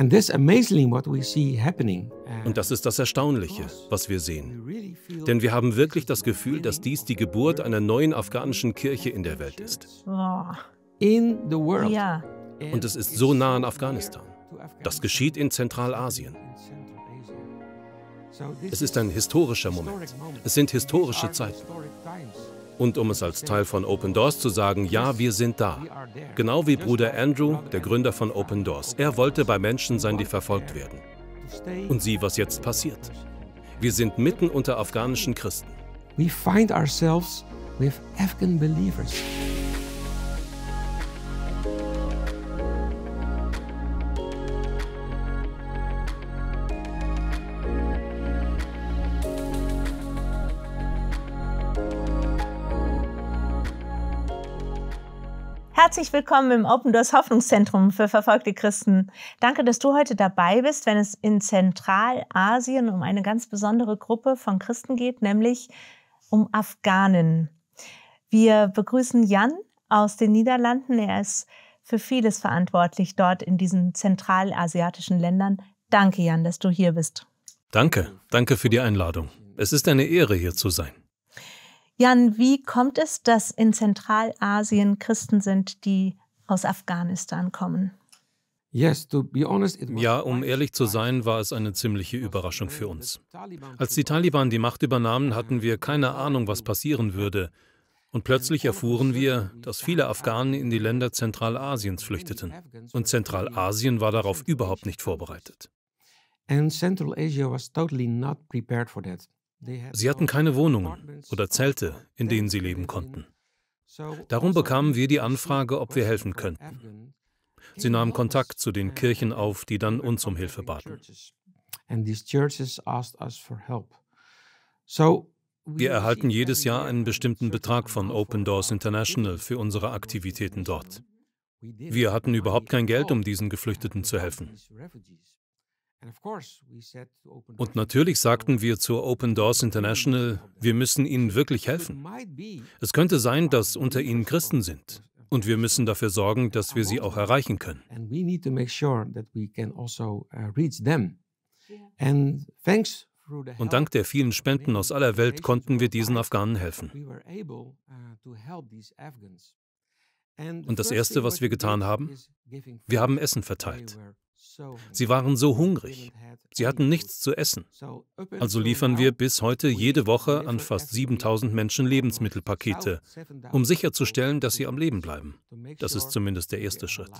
Uh, Und das ist das Erstaunliche, was wir sehen. Denn wir haben wirklich das Gefühl, dass dies die Geburt einer neuen afghanischen Kirche in der Welt ist. Oh. Und es ist so nah an Afghanistan. Das geschieht in Zentralasien. Es ist ein historischer Moment. Es sind historische Zeiten. Und um es als Teil von Open Doors zu sagen, ja, wir sind da. Genau wie Bruder Andrew, der Gründer von Open Doors. Er wollte bei Menschen sein, die verfolgt werden. Und sieh, was jetzt passiert. Wir sind mitten unter afghanischen Christen. We find ourselves with Afghan believers. Herzlich willkommen im Open Doors Hoffnungszentrum für verfolgte Christen. Danke, dass du heute dabei bist, wenn es in Zentralasien um eine ganz besondere Gruppe von Christen geht, nämlich um Afghanen. Wir begrüßen Jan aus den Niederlanden. Er ist für vieles verantwortlich dort in diesen zentralasiatischen Ländern. Danke, Jan, dass du hier bist. Danke, danke für die Einladung. Es ist eine Ehre, hier zu sein. Jan, wie kommt es, dass in Zentralasien Christen sind, die aus Afghanistan kommen? Ja, um ehrlich zu sein, war es eine ziemliche Überraschung für uns. Als die Taliban die Macht übernahmen, hatten wir keine Ahnung, was passieren würde. Und plötzlich erfuhren wir, dass viele Afghanen in die Länder Zentralasiens flüchteten. Und Zentralasien war darauf überhaupt nicht vorbereitet. And Central Asia was totally not prepared for Sie hatten keine Wohnungen oder Zelte, in denen sie leben konnten. Darum bekamen wir die Anfrage, ob wir helfen könnten. Sie nahmen Kontakt zu den Kirchen auf, die dann uns um Hilfe baten. Wir erhalten jedes Jahr einen bestimmten Betrag von Open Doors International für unsere Aktivitäten dort. Wir hatten überhaupt kein Geld, um diesen Geflüchteten zu helfen. Und natürlich sagten wir zur Open Doors International, wir müssen ihnen wirklich helfen. Es könnte sein, dass unter ihnen Christen sind. Und wir müssen dafür sorgen, dass wir sie auch erreichen können. Also, uh, Und dank der vielen Spenden aus aller Welt konnten wir diesen Afghanen helfen. Uh, Und das Erste, was wir getan haben, wir haben Essen verteilt. Sie waren so hungrig. Sie hatten nichts zu essen. Also liefern wir bis heute jede Woche an fast 7000 Menschen Lebensmittelpakete, um sicherzustellen, dass sie am Leben bleiben. Das ist zumindest der erste Schritt.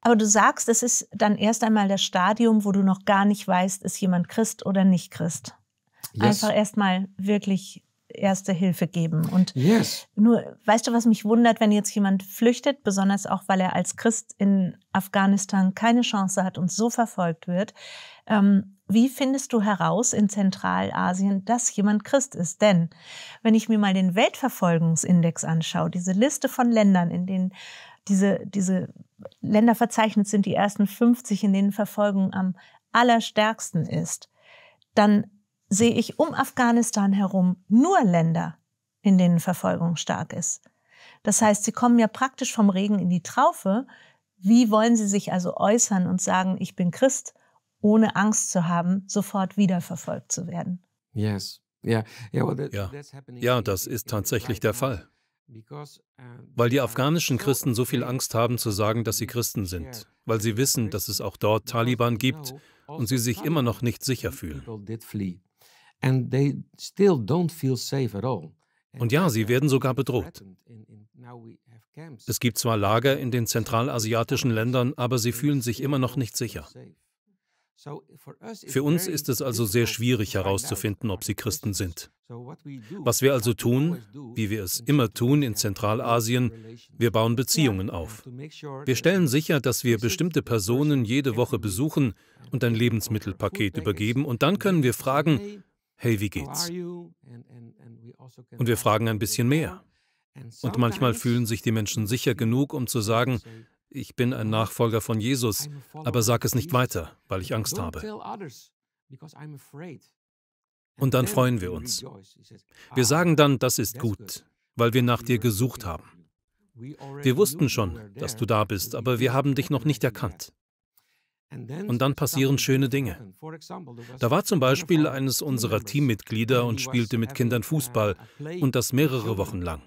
Aber du sagst, es ist dann erst einmal das Stadium, wo du noch gar nicht weißt, ist jemand Christ oder nicht Christ. Einfach erstmal wirklich erste Hilfe geben. Und yes. nur, weißt du, was mich wundert, wenn jetzt jemand flüchtet, besonders auch, weil er als Christ in Afghanistan keine Chance hat und so verfolgt wird. Ähm, wie findest du heraus in Zentralasien, dass jemand Christ ist? Denn wenn ich mir mal den Weltverfolgungsindex anschaue, diese Liste von Ländern, in denen diese, diese Länder verzeichnet sind, die ersten 50, in denen Verfolgung am allerstärksten ist, dann sehe ich um Afghanistan herum nur Länder, in denen Verfolgung stark ist. Das heißt, sie kommen ja praktisch vom Regen in die Traufe. Wie wollen sie sich also äußern und sagen, ich bin Christ, ohne Angst zu haben, sofort wiederverfolgt zu werden? Yes. Ja, ja das ist tatsächlich der Fall. Uh, weil die afghanischen Christen so viel Angst haben zu sagen, dass sie Christen sind, weil sie wissen, dass es auch dort Taliban gibt und sie also sich immer noch nicht sicher fühlen. Und ja, sie werden sogar bedroht. Es gibt zwar Lager in den zentralasiatischen Ländern, aber sie fühlen sich immer noch nicht sicher. Für uns ist es also sehr schwierig herauszufinden, ob sie Christen sind. Was wir also tun, wie wir es immer tun in Zentralasien, wir bauen Beziehungen auf. Wir stellen sicher, dass wir bestimmte Personen jede Woche besuchen und ein Lebensmittelpaket übergeben und dann können wir fragen, hey, wie geht's? Also Und wir fragen ein bisschen mehr. Und manchmal fühlen sich die Menschen sicher genug, um zu sagen, ich bin ein Nachfolger von Jesus, aber sag es nicht weiter, weil ich Angst habe. Und dann freuen wir uns. Wir ah, sagen dann, das ist gut, weil wir nach dir gesucht haben. Wir wussten schon, dass du da bist, aber wir haben dich noch nicht erkannt. Und dann passieren schöne Dinge. Da war zum Beispiel eines unserer Teammitglieder und spielte mit Kindern uh, Fußball und das mehrere Wochen lang.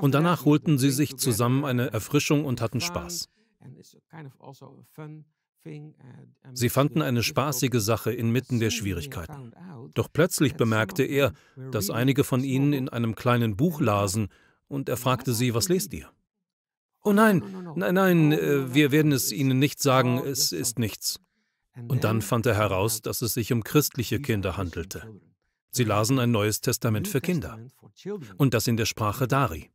Und danach holten sie sich zusammen eine Erfrischung und hatten Spaß. Also uh, sie fanden eine spaßige Sache inmitten der Schwierigkeiten. Doch plötzlich bemerkte er, dass einige von ihnen in einem kleinen Buch lasen und er fragte sie, was lest ihr? Oh nein, nein, nein, äh, wir werden es Ihnen nicht sagen, es ist nichts. Und dann fand er heraus, dass es sich um christliche Kinder handelte. Sie lasen ein neues Testament für Kinder. Und das in der Sprache Dari.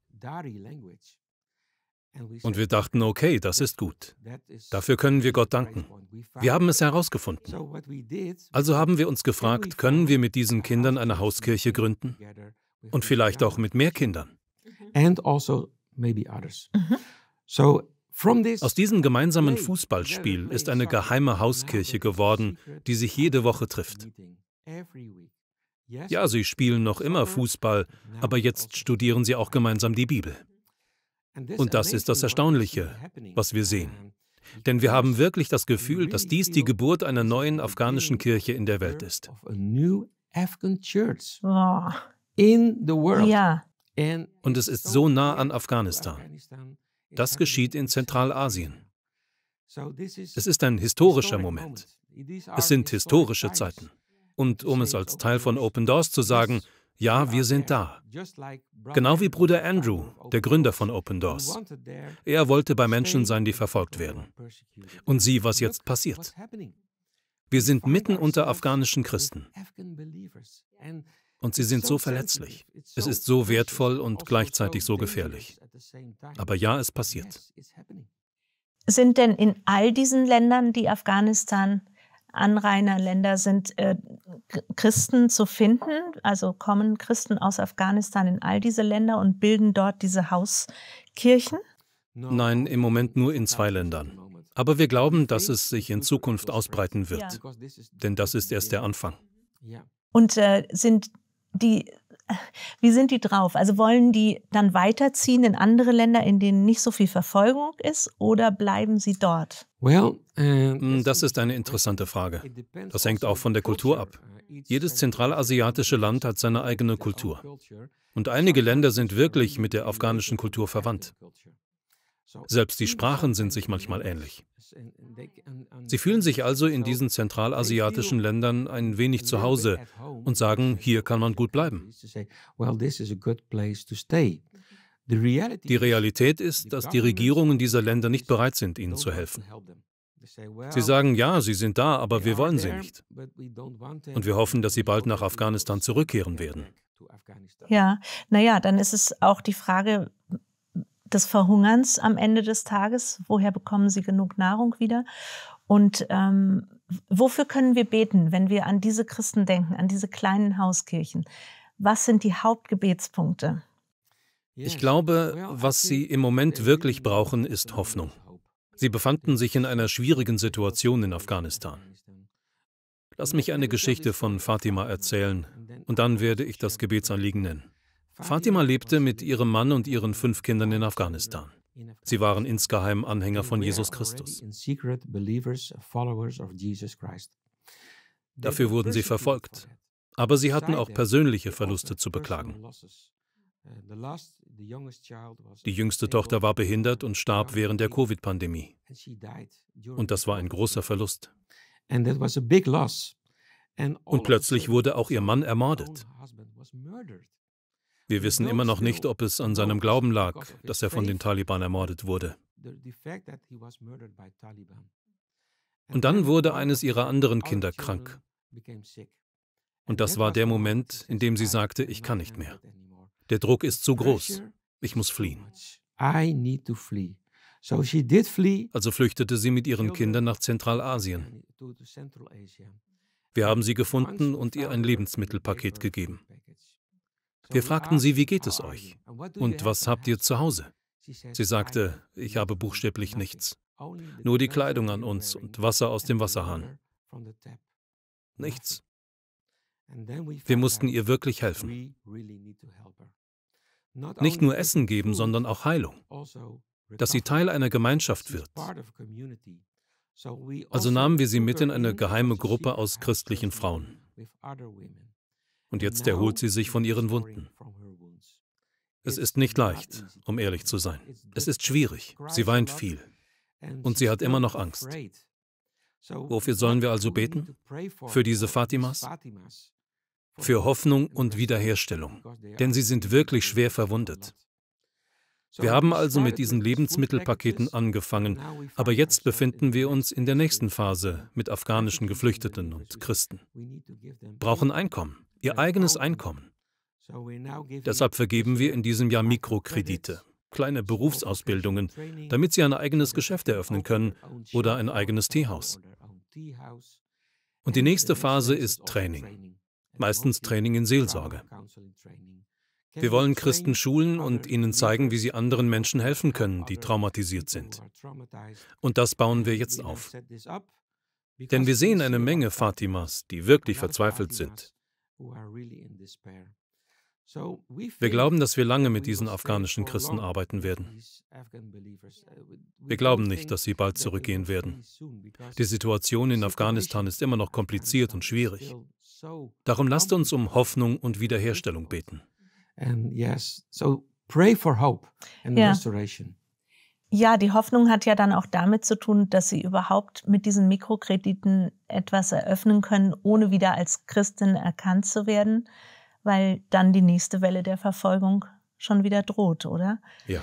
Und wir dachten, okay, das ist gut. Dafür können wir Gott danken. Wir haben es herausgefunden. Also haben wir uns gefragt, können wir mit diesen Kindern eine Hauskirche gründen? Und vielleicht auch mit mehr Kindern. And also Mhm. Aus diesem gemeinsamen Fußballspiel ist eine geheime Hauskirche geworden, die sich jede Woche trifft. Ja, sie spielen noch immer Fußball, aber jetzt also studieren sie auch gemeinsam die Bibel. Und das ist das Erstaunliche, was wir sehen. Denn wir haben wirklich das Gefühl, dass dies die Geburt einer neuen afghanischen Kirche in der Welt ist. Oh. Ja. Und es ist so nah an Afghanistan. Das geschieht in Zentralasien. Es ist ein historischer Moment. Es sind historische Zeiten. Und um es als Teil von Open Doors zu sagen, ja, wir sind da. Genau wie Bruder Andrew, der Gründer von Open Doors. Er wollte bei Menschen sein, die verfolgt werden. Und sieh, was jetzt passiert. Wir sind mitten unter afghanischen Christen. Und sie sind so verletzlich. Es ist so wertvoll und gleichzeitig so gefährlich. Aber ja, es passiert. Sind denn in all diesen Ländern, die Afghanistan Anrainerländer sind, äh, Christen zu finden? Also kommen Christen aus Afghanistan in all diese Länder und bilden dort diese Hauskirchen? Nein, im Moment nur in zwei Ländern. Aber wir glauben, dass es sich in Zukunft ausbreiten wird. Denn das ist erst der Anfang. Und äh, sind die, wie sind die drauf? Also wollen die dann weiterziehen in andere Länder, in denen nicht so viel Verfolgung ist, oder bleiben sie dort? Well, äh, das ist eine interessante Frage. Das hängt auch von der Kultur ab. Jedes zentralasiatische Land hat seine eigene Kultur. Und einige Länder sind wirklich mit der afghanischen Kultur verwandt. Selbst die Sprachen sind sich manchmal ähnlich. Sie fühlen sich also in diesen zentralasiatischen Ländern ein wenig zu Hause und sagen, hier kann man gut bleiben. Die Realität ist, dass die Regierungen dieser Länder nicht bereit sind, ihnen zu helfen. Sie sagen, ja, sie sind da, aber wir wollen sie nicht. Und wir hoffen, dass sie bald nach Afghanistan zurückkehren werden. Ja, naja, dann ist es auch die Frage, des Verhungerns am Ende des Tages. Woher bekommen sie genug Nahrung wieder? Und ähm, wofür können wir beten, wenn wir an diese Christen denken, an diese kleinen Hauskirchen? Was sind die Hauptgebetspunkte? Ich glaube, was sie im Moment wirklich brauchen, ist Hoffnung. Sie befanden sich in einer schwierigen Situation in Afghanistan. Lass mich eine Geschichte von Fatima erzählen und dann werde ich das Gebetsanliegen nennen. Fatima lebte mit ihrem Mann und ihren fünf Kindern in Afghanistan. Sie waren insgeheim Anhänger von Jesus Christus. Dafür wurden sie verfolgt. Aber sie hatten auch persönliche Verluste zu beklagen. Die jüngste Tochter war behindert und starb während der Covid-Pandemie. Und das war ein großer Verlust. Und plötzlich wurde auch ihr Mann ermordet. Wir wissen immer noch nicht, ob es an seinem Glauben lag, dass er von den Taliban ermordet wurde. Und dann wurde eines ihrer anderen Kinder krank. Und das war der Moment, in dem sie sagte, ich kann nicht mehr. Der Druck ist zu groß. Ich muss fliehen. Also flüchtete sie mit ihren Kindern nach Zentralasien. Wir haben sie gefunden und ihr ein Lebensmittelpaket gegeben. Wir fragten sie, wie geht es euch? Und was habt ihr zu Hause? Sie sagte, ich habe buchstäblich nichts. Nur die Kleidung an uns und Wasser aus dem Wasserhahn. Nichts. Wir mussten ihr wirklich helfen. Nicht nur Essen geben, sondern auch Heilung. Dass sie Teil einer Gemeinschaft wird. Also nahmen wir sie mit in eine geheime Gruppe aus christlichen Frauen. Und jetzt erholt sie sich von ihren Wunden. Es ist nicht leicht, um ehrlich zu sein. Es ist schwierig. Sie weint viel. Und sie hat immer noch Angst. Wofür sollen wir also beten? Für diese Fatimas? Für Hoffnung und Wiederherstellung. Denn sie sind wirklich schwer verwundet. Wir haben also mit diesen Lebensmittelpaketen angefangen, aber jetzt befinden wir uns in der nächsten Phase mit afghanischen Geflüchteten und Christen. Brauchen Einkommen ihr eigenes Einkommen. Deshalb vergeben wir in diesem Jahr Mikrokredite, kleine Berufsausbildungen, damit sie ein eigenes Geschäft eröffnen können oder ein eigenes Teehaus. Und die nächste Phase ist Training, meistens Training in Seelsorge. Wir wollen Christen schulen und ihnen zeigen, wie sie anderen Menschen helfen können, die traumatisiert sind. Und das bauen wir jetzt auf. Denn wir sehen eine Menge Fatimas, die wirklich verzweifelt sind, wir glauben, dass wir lange mit diesen afghanischen Christen arbeiten werden. Uh, wir glauben nicht, dass sie bald zurückgehen werden. Die Situation in Afghanistan ist immer noch kompliziert und schwierig. Darum lasst uns um Hoffnung und Wiederherstellung beten. Ja. Ja, die Hoffnung hat ja dann auch damit zu tun, dass sie überhaupt mit diesen Mikrokrediten etwas eröffnen können, ohne wieder als Christin erkannt zu werden, weil dann die nächste Welle der Verfolgung schon wieder droht, oder? Ja.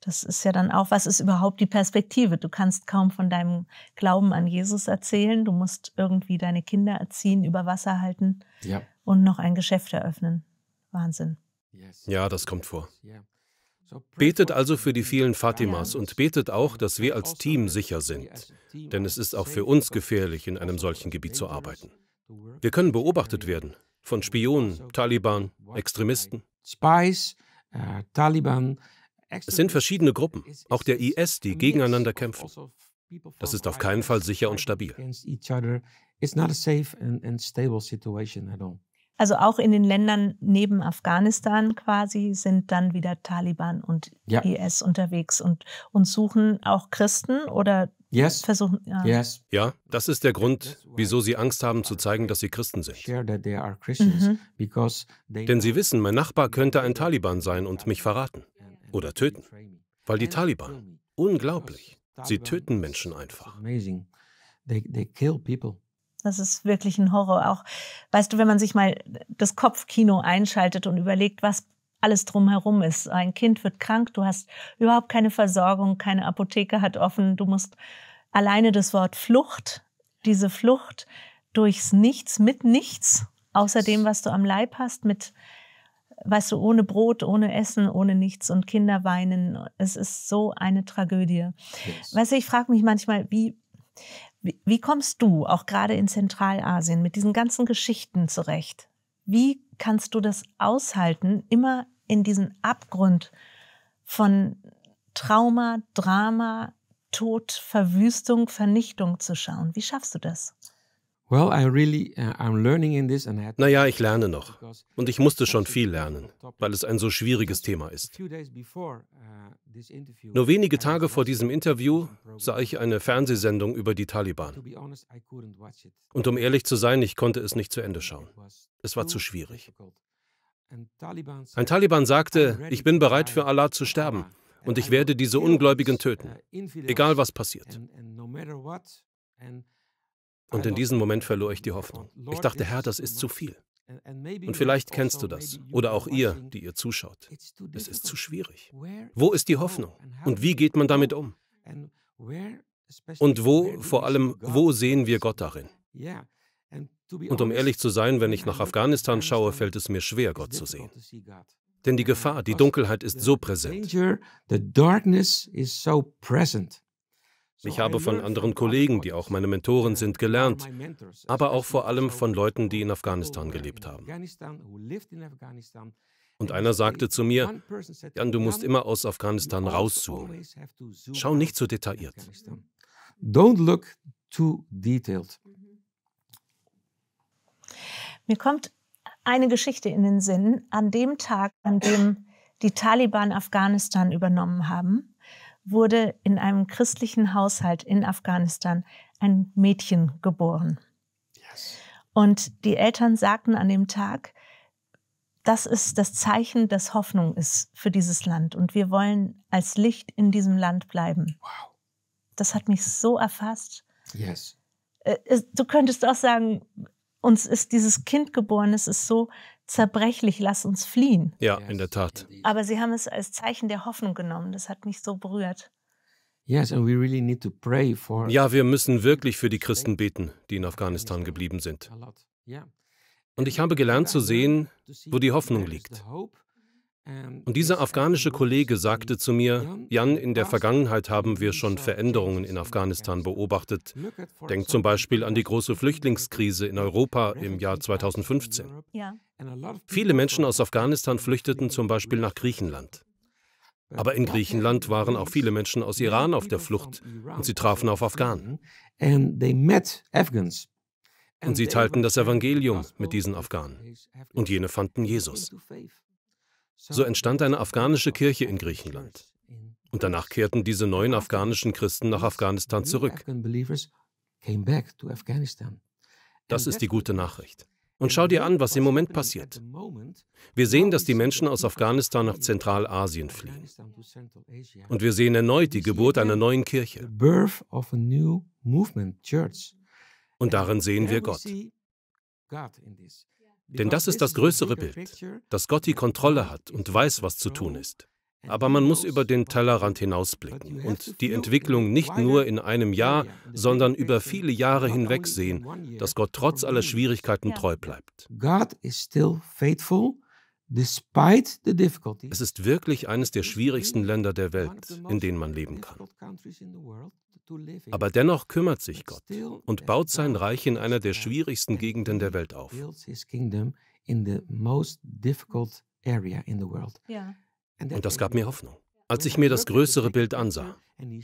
Das ist ja dann auch, was ist überhaupt die Perspektive? Du kannst kaum von deinem Glauben an Jesus erzählen. Du musst irgendwie deine Kinder erziehen, über Wasser halten ja. und noch ein Geschäft eröffnen. Wahnsinn. Ja, das kommt vor. Betet also für die vielen Fatimas und betet auch, dass wir als also Team sicher sind. Denn es ist auch für uns gefährlich, in einem also solchen Gebiet zu arbeiten. Wir können beobachtet werden von Spionen, Taliban, Extremisten. Uh, es sind verschiedene Gruppen, auch der IS, die gegeneinander kämpfen. Also das ist auf keinen Fall sicher und stabil. Also auch in den Ländern neben Afghanistan quasi sind dann wieder Taliban und ja. IS unterwegs und, und suchen auch Christen oder yes. versuchen. Ja. Yes. ja, das ist der Grund, wieso sie Angst haben zu zeigen, dass sie Christen sind. Mhm. Denn sie wissen, mein Nachbar könnte ein Taliban sein und mich verraten oder töten. Weil die Taliban, unglaublich, sie töten Menschen einfach. They, they kill people. Das ist wirklich ein Horror. Auch, weißt du, wenn man sich mal das Kopfkino einschaltet und überlegt, was alles drumherum ist. Ein Kind wird krank, du hast überhaupt keine Versorgung, keine Apotheke hat offen, du musst alleine das Wort Flucht, diese Flucht durchs Nichts, mit nichts, außer dem, was du am Leib hast, mit, weißt du, ohne Brot, ohne Essen, ohne nichts und Kinder weinen. Es ist so eine Tragödie. Yes. Weißt du, ich frage mich manchmal, wie, wie, wie kommst du auch gerade in Zentralasien mit diesen ganzen Geschichten zurecht? Wie kannst du das aushalten, immer in diesen Abgrund von Trauma, Drama, Tod, Verwüstung, Vernichtung zu schauen? Wie schaffst du das? Well, I really, uh, I'm learning in this and naja, ich lerne noch. Und ich musste schon viel lernen, weil es ein so schwieriges Thema ist. Uh, Nur wenige Tage vor diesem Interview sah ich eine Fernsehsendung über die Taliban. Und um ehrlich zu sein, ich konnte es nicht zu Ende schauen. Es war zu schwierig. Ein Taliban sagte, ich bin bereit für Allah zu sterben und ich werde diese Ungläubigen töten, uh, egal was passiert. Und in diesem Moment verlor ich die Hoffnung. Ich dachte, Herr, das ist zu viel. Und vielleicht kennst du das, oder auch ihr, die ihr zuschaut. Es ist zu schwierig. Wo ist die Hoffnung? Und wie geht man damit um? Und wo, vor allem, wo sehen wir Gott darin? Und um ehrlich zu sein, wenn ich nach Afghanistan schaue, fällt es mir schwer, Gott zu sehen. Denn die Gefahr, die Dunkelheit ist so präsent. Ich habe von anderen Kollegen, die auch meine Mentoren sind, gelernt, aber auch vor allem von Leuten, die in Afghanistan gelebt haben. Und einer sagte zu mir, Jan, du musst immer aus Afghanistan also rauszoomen. Schau nicht zu so detailliert. Don't look too detailed. Mhm. Mir kommt eine Geschichte in den Sinn, an dem Tag, an dem die Taliban Afghanistan übernommen haben wurde in einem christlichen Haushalt in Afghanistan ein Mädchen geboren. Und die Eltern sagten an dem Tag, das ist das Zeichen, dass Hoffnung ist für dieses Land. Und wir wollen als Licht in diesem Land bleiben. Wow. Das hat mich so erfasst. Yes. Äh, du könntest auch sagen, uns ist dieses Kind geboren. Es ist so zerbrechlich, lass uns fliehen. Ja, in der Tat. Aber sie haben es als Zeichen der Hoffnung genommen. Das hat mich so berührt. ja, wir müssen wirklich für die Christen beten, die in Afghanistan geblieben sind. Und ich habe gelernt zu sehen, wo die Hoffnung liegt. Ähm, und dieser afghanische Kollege sagte zu mir, Jan, in der Vergangenheit haben wir schon Veränderungen in Afghanistan beobachtet. Denk zum Beispiel an die große Flüchtlingskrise in Europa im Jahr 2015. Ja. Viele Menschen aus Afghanistan flüchteten zum Beispiel nach Griechenland. Aber in Griechenland waren auch viele Menschen aus Iran auf der Flucht und sie trafen auf Afghanen. Und sie teilten das Evangelium mit diesen Afghanen. Und jene fanden Jesus. So entstand eine afghanische Kirche in Griechenland. Und danach kehrten diese neuen afghanischen Christen nach Afghanistan zurück. Das ist die gute Nachricht. Und schau dir an, was im Moment passiert. Wir sehen, dass die Menschen aus Afghanistan nach Zentralasien fliehen. Und wir sehen erneut die Geburt einer neuen Kirche. Und darin sehen wir Gott. Denn das ist das größere Bild, dass Gott die Kontrolle hat und weiß, was zu tun ist. Aber man muss über den Tellerrand hinausblicken und die Entwicklung nicht nur in einem Jahr, sondern über viele Jahre hinweg sehen, dass Gott trotz aller Schwierigkeiten treu bleibt. God is still faithful es ist wirklich eines der schwierigsten Länder der Welt, in denen man leben kann. Aber dennoch kümmert sich Gott und baut sein Reich in einer der schwierigsten Gegenden der Welt auf. Und das gab mir Hoffnung. Als ich mir das größere Bild ansah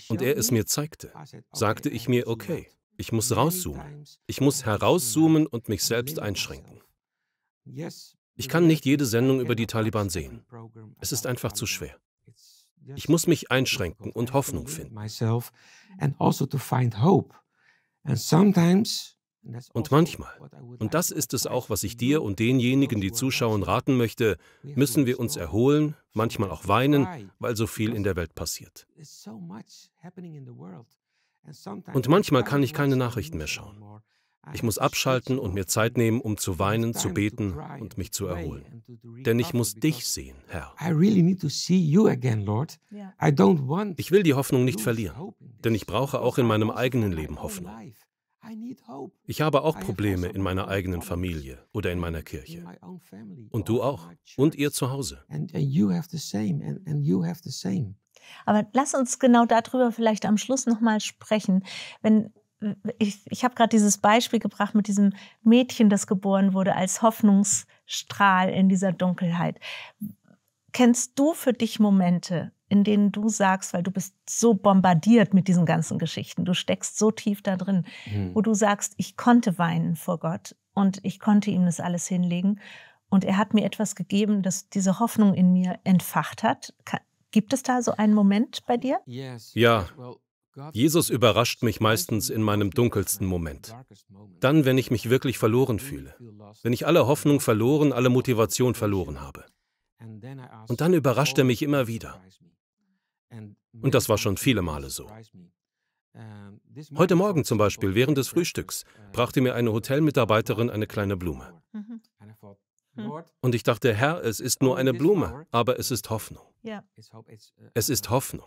und er es mir zeigte, sagte ich mir, okay, ich muss rauszoomen. Ich muss herauszoomen und mich selbst einschränken. Ich kann nicht jede Sendung über die Taliban sehen. Es ist einfach zu schwer. Ich muss mich einschränken und Hoffnung finden. Also und also manchmal, und das ist es auch, was ich dir und denjenigen, die zuschauen, raten möchte, müssen wir uns erholen, manchmal auch weinen, weil so viel in der Welt passiert. Und manchmal kann ich keine Nachrichten mehr schauen. Ich muss abschalten und mir Zeit nehmen, um zu weinen, zu beten und mich zu erholen. Denn ich muss dich sehen, Herr. Ich will die Hoffnung nicht verlieren, denn ich brauche auch in meinem eigenen Leben Hoffnung. Ich habe auch Probleme also in meiner eigenen Familie oder in meiner Kirche. Und du auch. Und ihr zu Hause. Aber lass uns genau darüber vielleicht am Schluss nochmal sprechen. Wenn ich, ich habe gerade dieses Beispiel gebracht mit diesem Mädchen, das geboren wurde als Hoffnungsstrahl in dieser Dunkelheit. Kennst du für dich Momente, in denen du sagst, weil du bist so bombardiert mit diesen ganzen Geschichten, du steckst so tief da drin, mhm. wo du sagst, ich konnte weinen vor Gott und ich konnte ihm das alles hinlegen und er hat mir etwas gegeben, das diese Hoffnung in mir entfacht hat. Gibt es da so einen Moment bei dir? Ja, Jesus überrascht mich meistens in meinem dunkelsten Moment. Dann, wenn ich mich wirklich verloren fühle, wenn ich alle Hoffnung verloren, alle Motivation verloren habe. Und dann überrascht er mich immer wieder. Und das war schon viele Male so. Heute Morgen zum Beispiel, während des Frühstücks, uh, brachte mir eine Hotelmitarbeiterin eine kleine Blume. Mhm. Hm? Und ich dachte, Herr, es ist nur oh, eine Blume, aber es ist Hoffnung. Uh, es ist uh, Hoffnung.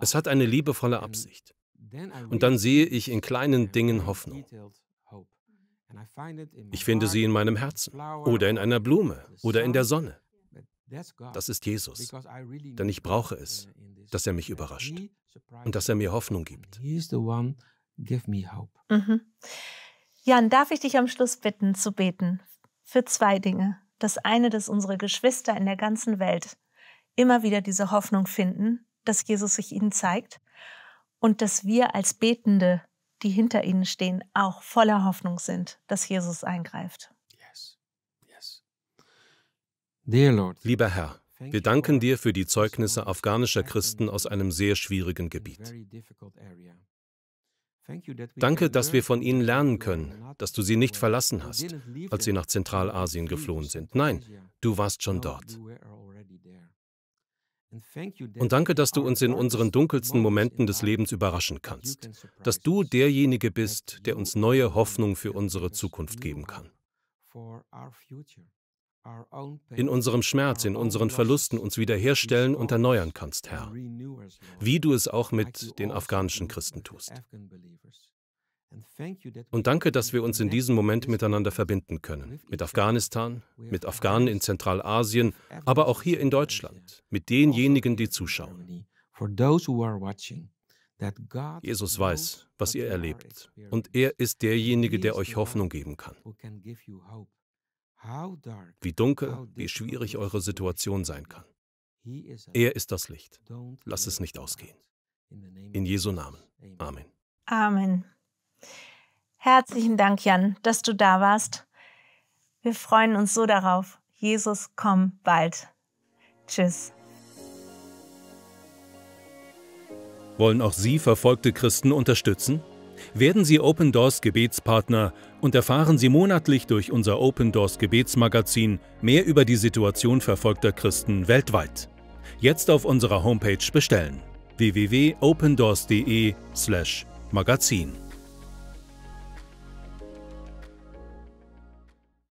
Es hat eine liebevolle Absicht. Und dann sehe ich in kleinen Dingen Hoffnung. Ich finde sie in meinem Herzen oder in einer Blume oder in der Sonne. Das ist Jesus, denn ich brauche uh, es, dass er mich überrascht und dass er mir Hoffnung gibt. Mhm. Jan, darf ich dich am Schluss bitten zu beten für zwei Dinge. Das eine, dass unsere Geschwister in der ganzen Welt immer wieder diese Hoffnung finden, dass Jesus sich ihnen zeigt und dass wir als Betende, die hinter ihnen stehen, auch voller Hoffnung sind, dass Jesus eingreift. Yes. Yes. Dear Lord. Lieber Herr, wir danken dir für die Zeugnisse afghanischer Christen aus einem sehr schwierigen Gebiet. Danke, dass wir von ihnen lernen können, dass du sie nicht verlassen hast, als sie nach Zentralasien geflohen sind. Nein, du warst schon oh, dort. Und danke, dass du uns in unseren dunkelsten Momenten des Lebens überraschen kannst, dass du derjenige bist, der uns neue Hoffnung für unsere Zukunft geben kann in unserem Schmerz, in unseren Verlusten uns wiederherstellen und erneuern kannst, Herr, wie du es auch mit den afghanischen Christen tust. Und danke, dass wir uns in diesem Moment miteinander verbinden können, mit Afghanistan, mit Afghanen in Zentralasien, aber auch hier in Deutschland, mit denjenigen, die zuschauen. Jesus weiß, was ihr erlebt, und er ist derjenige, der euch Hoffnung geben kann wie dunkel, wie schwierig eure Situation sein kann. Er ist das Licht. Lass es nicht ausgehen. In Jesu Namen. Amen. Amen. Herzlichen Dank, Jan, dass du da warst. Wir freuen uns so darauf. Jesus, komm bald. Tschüss. Wollen auch Sie verfolgte Christen unterstützen? Werden Sie Open Doors Gebetspartner und erfahren Sie monatlich durch unser Open Doors Gebetsmagazin mehr über die Situation verfolgter Christen weltweit. Jetzt auf unserer Homepage bestellen www.opendoors.de/magazin.